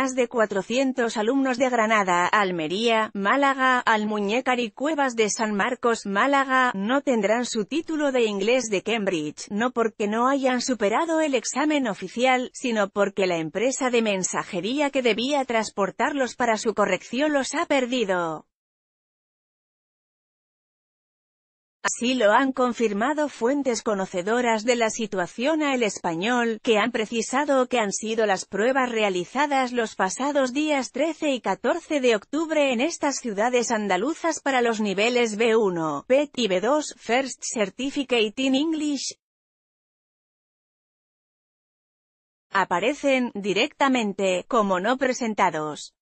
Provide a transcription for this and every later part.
más de 400 alumnos de Granada, Almería, Málaga, Almuñécar y Cuevas de San Marcos, Málaga, no tendrán su título de inglés de Cambridge, no porque no hayan superado el examen oficial, sino porque la empresa de mensajería que debía transportarlos para su corrección los ha perdido. Así lo han confirmado fuentes conocedoras de la situación a El Español, que han precisado que han sido las pruebas realizadas los pasados días 13 y 14 de octubre en estas ciudades andaluzas para los niveles B1, PET y B2, First Certificate in English, aparecen, directamente, como no presentados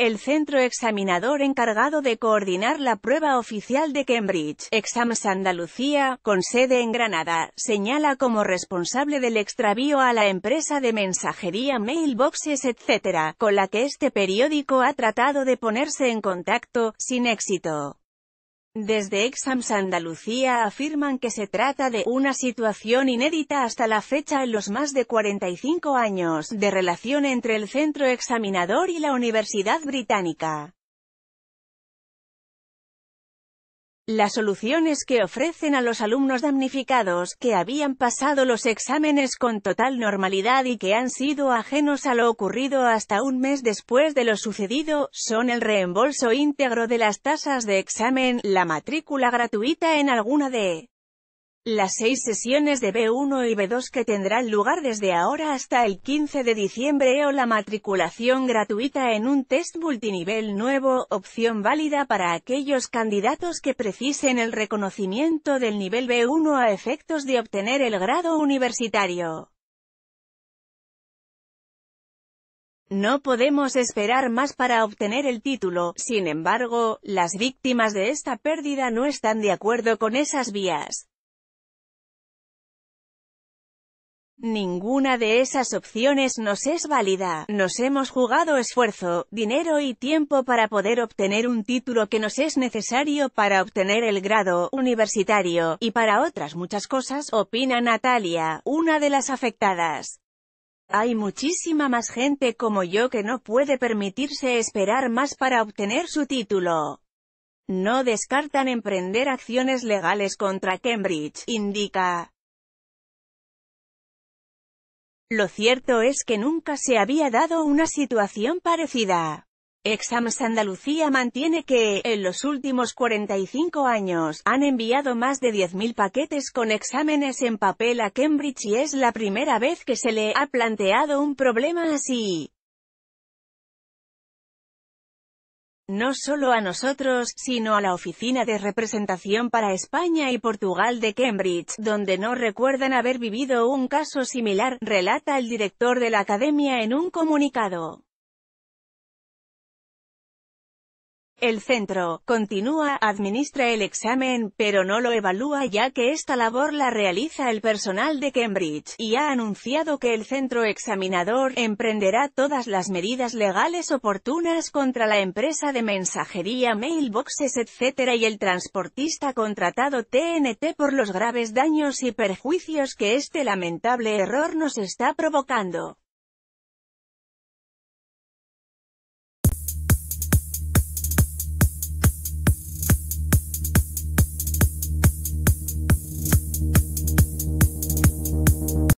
el centro examinador encargado de coordinar la prueba oficial de Cambridge, Exams Andalucía, con sede en Granada, señala como responsable del extravío a la empresa de mensajería Mailboxes etc., con la que este periódico ha tratado de ponerse en contacto, sin éxito. Desde Exams Andalucía afirman que se trata de una situación inédita hasta la fecha en los más de 45 años de relación entre el centro examinador y la Universidad Británica. Las soluciones que ofrecen a los alumnos damnificados, que habían pasado los exámenes con total normalidad y que han sido ajenos a lo ocurrido hasta un mes después de lo sucedido, son el reembolso íntegro de las tasas de examen, la matrícula gratuita en alguna de las seis sesiones de B1 y B2 que tendrán lugar desde ahora hasta el 15 de diciembre o la matriculación gratuita en un test multinivel nuevo, opción válida para aquellos candidatos que precisen el reconocimiento del nivel B1 a efectos de obtener el grado universitario. No podemos esperar más para obtener el título, sin embargo, las víctimas de esta pérdida no están de acuerdo con esas vías. Ninguna de esas opciones nos es válida. Nos hemos jugado esfuerzo, dinero y tiempo para poder obtener un título que nos es necesario para obtener el grado universitario, y para otras muchas cosas, opina Natalia, una de las afectadas. Hay muchísima más gente como yo que no puede permitirse esperar más para obtener su título. No descartan emprender acciones legales contra Cambridge, indica. Lo cierto es que nunca se había dado una situación parecida. Exams Andalucía mantiene que, en los últimos 45 años, han enviado más de 10.000 paquetes con exámenes en papel a Cambridge y es la primera vez que se le ha planteado un problema así. no solo a nosotros, sino a la oficina de representación para España y Portugal de Cambridge, donde no recuerdan haber vivido un caso similar, relata el director de la academia en un comunicado. El centro, continúa, administra el examen, pero no lo evalúa ya que esta labor la realiza el personal de Cambridge, y ha anunciado que el centro examinador emprenderá todas las medidas legales oportunas contra la empresa de mensajería Mailboxes etc. y el transportista contratado TNT por los graves daños y perjuicios que este lamentable error nos está provocando.